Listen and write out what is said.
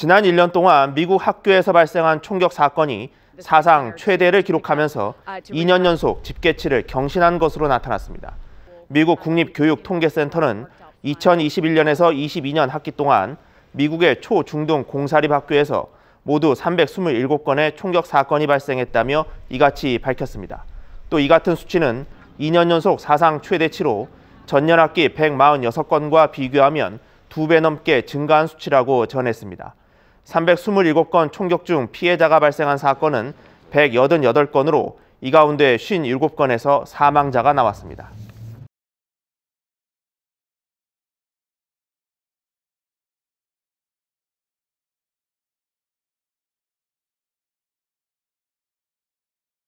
지난 1년 동안 미국 학교에서 발생한 총격 사건이 사상 최대를 기록하면서 2년 아, 연속 집계치를 경신한 것으로 나타났습니다. 미국 국립교육통계센터는 2021년에서 22년 학기 동안 미국의 초중등 공사립 학교에서 모두 327건의 총격 사건이 발생했다며 이같이 밝혔습니다. 또 이 같은 수치는 2년 연속 사상 최대치로 전년 학기 146건과 비교하면 2배 넘게 증가한 수치라고 전했습니다. 327건 총격 중 피해자가 발생한 사건은 188건으로 이 가운데 57건에서 사망자가 나왔습니다.